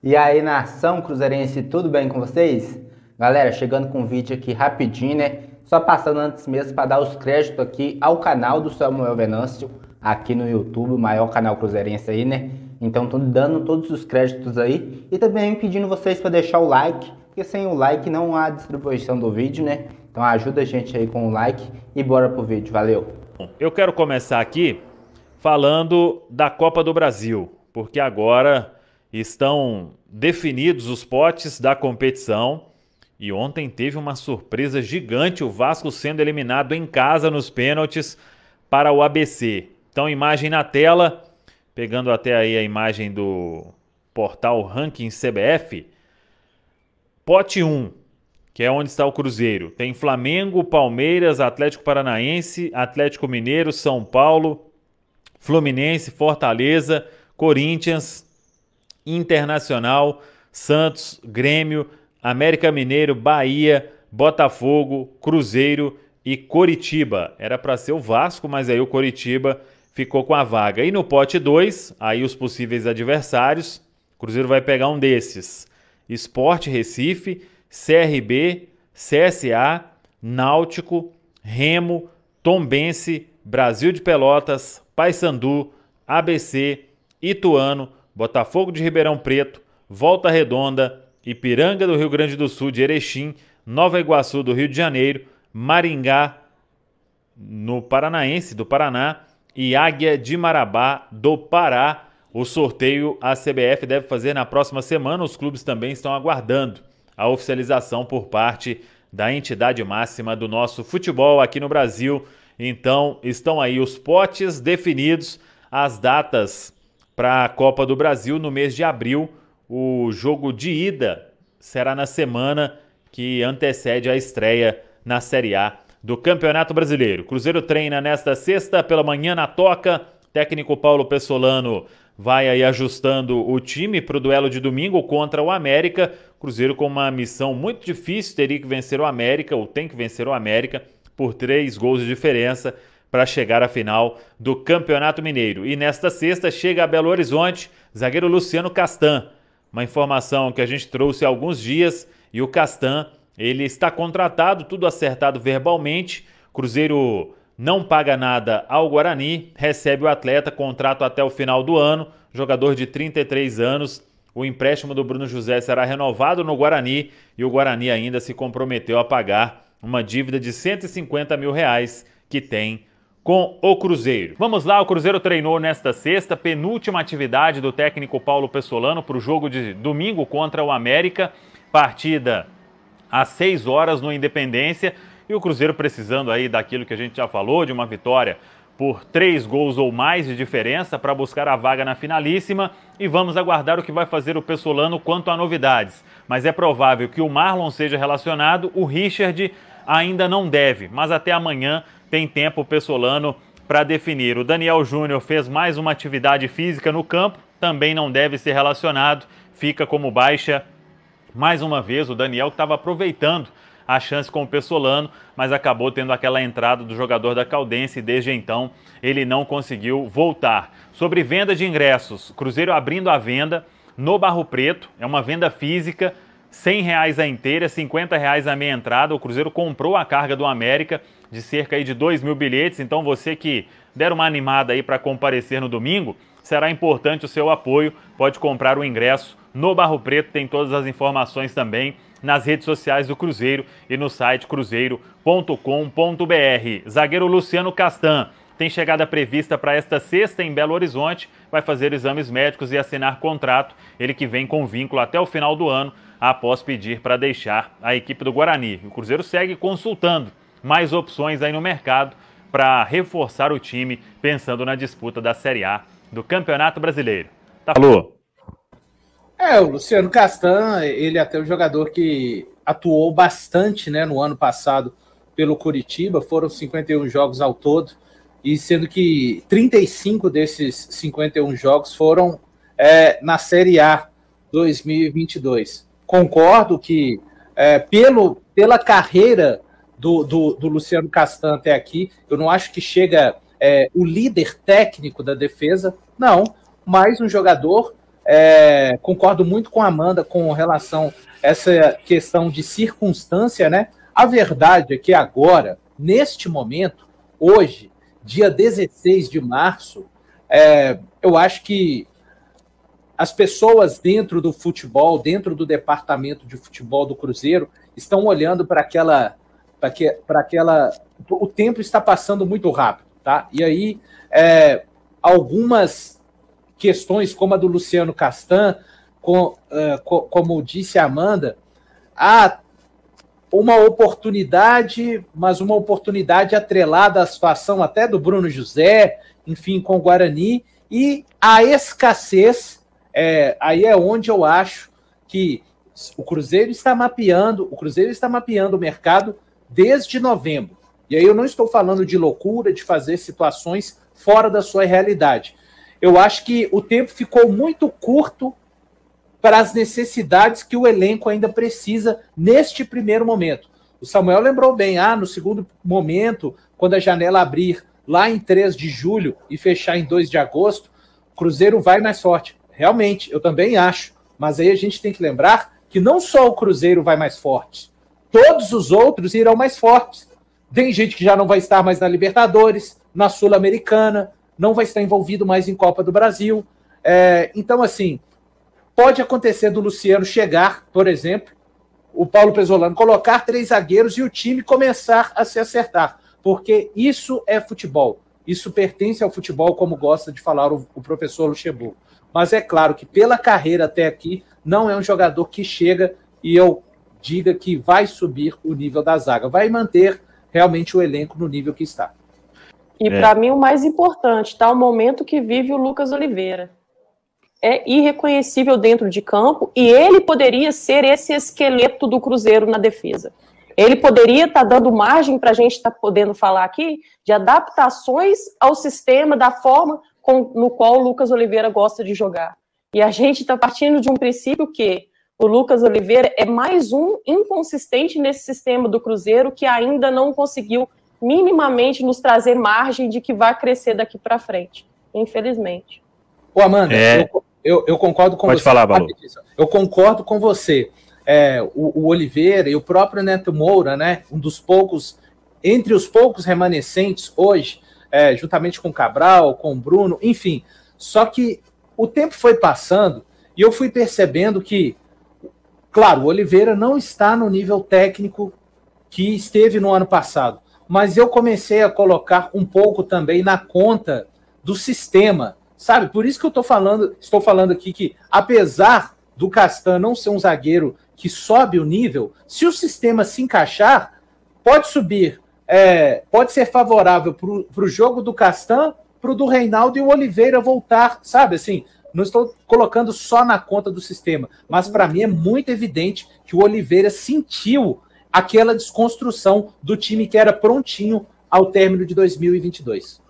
E aí, nação cruzeirense, tudo bem com vocês? Galera, chegando com um vídeo aqui rapidinho, né? Só passando antes mesmo para dar os créditos aqui ao canal do Samuel Venâncio, aqui no YouTube, o maior canal cruzeirense aí, né? Então, tô dando todos os créditos aí e também pedindo vocês para deixar o like, porque sem o like não há distribuição do vídeo, né? Então, ajuda a gente aí com o like e bora pro vídeo, valeu! Eu quero começar aqui falando da Copa do Brasil, porque agora estão definidos os potes da competição. E ontem teve uma surpresa gigante, o Vasco sendo eliminado em casa nos pênaltis para o ABC. Então, imagem na tela, pegando até aí a imagem do portal Ranking CBF. Pote 1, que é onde está o Cruzeiro. Tem Flamengo, Palmeiras, Atlético Paranaense, Atlético Mineiro, São Paulo, Fluminense, Fortaleza, Corinthians, Internacional, Santos, Grêmio, América Mineiro, Bahia, Botafogo, Cruzeiro e Coritiba. Era para ser o Vasco, mas aí o Coritiba ficou com a vaga. E no pote 2, aí os possíveis adversários, Cruzeiro vai pegar um desses. Esporte Recife, CRB, CSA, Náutico, Remo, Tombense, Brasil de Pelotas, Paysandu, ABC, Ituano, Botafogo de Ribeirão Preto, Volta Redonda, Ipiranga do Rio Grande do Sul de Erechim, Nova Iguaçu do Rio de Janeiro, Maringá no Paranaense do Paraná e Águia de Marabá do Pará. O sorteio a CBF deve fazer na próxima semana. Os clubes também estão aguardando a oficialização por parte da entidade máxima do nosso futebol aqui no Brasil. Então, estão aí os potes definidos, as datas para a Copa do Brasil no mês de abril. O jogo de ida será na semana que antecede a estreia na Série A do Campeonato Brasileiro. Cruzeiro treina nesta sexta pela manhã na Toca. Técnico Paulo Pessolano vai aí ajustando o time para o duelo de domingo contra o América. Cruzeiro com uma missão muito difícil, teria que vencer o América, ou tem que vencer o América, por três gols de diferença para chegar à final do Campeonato Mineiro. E nesta sexta chega a Belo Horizonte zagueiro Luciano Castan. Uma informação que a gente trouxe há alguns dias e o Castan, ele está contratado, tudo acertado verbalmente. Cruzeiro não paga nada ao Guarani, recebe o atleta, contrato até o final do ano, jogador de 33 anos. O empréstimo do Bruno José será renovado no Guarani e o Guarani ainda se comprometeu a pagar uma dívida de 150 mil reais que tem com o Cruzeiro. Vamos lá, o Cruzeiro treinou nesta sexta, penúltima atividade do técnico Paulo Pessolano para o jogo de domingo contra o América, partida às 6 horas no Independência. E o Cruzeiro precisando aí daquilo que a gente já falou, de uma vitória por três gols ou mais de diferença para buscar a vaga na finalíssima. E vamos aguardar o que vai fazer o Pessolano quanto a novidades. Mas é provável que o Marlon seja relacionado, o Richard ainda não deve, mas até amanhã tem tempo o Pessolano para definir. O Daniel Júnior fez mais uma atividade física no campo, também não deve ser relacionado, fica como baixa mais uma vez. O Daniel que estava aproveitando a chance com o Pessolano, mas acabou tendo aquela entrada do jogador da Caldense e desde então ele não conseguiu voltar. Sobre venda de ingressos, Cruzeiro abrindo a venda no Barro Preto, é uma venda física 100 reais a inteira, 50 reais a meia entrada. O Cruzeiro comprou a carga do América de cerca aí de 2 mil bilhetes. Então você que der uma animada aí para comparecer no domingo, será importante o seu apoio. Pode comprar o ingresso no Barro Preto, tem todas as informações também nas redes sociais do Cruzeiro e no site cruzeiro.com.br. Zagueiro Luciano Castan tem chegada prevista para esta sexta em Belo Horizonte, vai fazer exames médicos e assinar contrato, ele que vem com vínculo até o final do ano, após pedir para deixar a equipe do Guarani. O Cruzeiro segue consultando mais opções aí no mercado para reforçar o time, pensando na disputa da Série A do Campeonato Brasileiro. Tá... Alô? É, o Luciano Castan, ele é até um jogador que atuou bastante né, no ano passado pelo Curitiba, foram 51 jogos ao todo e sendo que 35 desses 51 jogos foram é, na Série A 2022. Concordo que, é, pelo, pela carreira do, do, do, Luciano Castan até aqui, eu não acho que chega é, o líder técnico da defesa, não, mas um jogador. É, concordo muito com a Amanda com relação a essa questão de circunstância, né? A verdade é que agora, neste momento, hoje, dia 16 de março, é, eu acho que as pessoas dentro do futebol, dentro do departamento de futebol do Cruzeiro, estão olhando para aquela. Para que, aquela. O tempo está passando muito rápido, tá? E aí, é, algumas questões, como a do Luciano Castan, com, uh, co, como disse a Amanda, ah, uma oportunidade, mas uma oportunidade atrelada à situação até do Bruno José, enfim, com o Guarani, e a escassez, é, aí é onde eu acho que o Cruzeiro está mapeando, o Cruzeiro está mapeando o mercado desde novembro. E aí eu não estou falando de loucura, de fazer situações fora da sua realidade. Eu acho que o tempo ficou muito curto para as necessidades que o elenco ainda precisa neste primeiro momento. O Samuel lembrou bem, ah, no segundo momento, quando a janela abrir lá em 3 de julho e fechar em 2 de agosto, Cruzeiro vai mais forte. Realmente, eu também acho. Mas aí a gente tem que lembrar que não só o Cruzeiro vai mais forte, todos os outros irão mais fortes. Tem gente que já não vai estar mais na Libertadores, na Sul-Americana, não vai estar envolvido mais em Copa do Brasil. É, então, assim, pode acontecer do Luciano chegar, por exemplo, o Paulo Pesolano colocar três zagueiros e o time começar a se acertar, porque isso é futebol. Isso pertence ao futebol, como gosta de falar o, professor Luxemburgo. Mas é claro que, pela carreira até aqui, não é um jogador que chega e eu diga que vai subir o nível da zaga, vai manter realmente o elenco no nível que está. E é. para mim o mais importante, está o momento que vive o Lucas Oliveira é irreconhecível dentro de campo e ele poderia ser esse esqueleto do Cruzeiro na defesa. Ele poderia estar tá dando margem para a gente estar tá podendo falar aqui de adaptações ao sistema, da forma com, no qual o Lucas Oliveira gosta de jogar. E a gente está partindo de um princípio que o Lucas Oliveira é mais um inconsistente nesse sistema do Cruzeiro que ainda não conseguiu minimamente nos trazer margem de que vai crescer daqui para frente, infelizmente. Ô, Amanda, é... eu, eu, eu concordo com Pode você. falar, Balu. Eu concordo com você. É, o, o, Oliveira e o próprio Neto Moura, né? Um dos poucos, entre os poucos remanescentes hoje, é, juntamente com o Cabral, com o Bruno, enfim. Só que o tempo foi passando e eu fui percebendo que, claro, o Oliveira não está no nível técnico que esteve no ano passado, mas eu comecei a colocar um pouco também na conta do sistema Sabe? Por isso que eu tô falando, estou falando aqui que, apesar do Castan não ser um zagueiro que sobe o nível, se o sistema se encaixar, pode subir, é, pode ser favorável para o jogo do Castan, para o do Reinaldo e o Oliveira voltar, sabe? Assim, não estou colocando só na conta do sistema, mas para mim é muito evidente que o Oliveira sentiu aquela desconstrução do time que era prontinho ao término de 2022.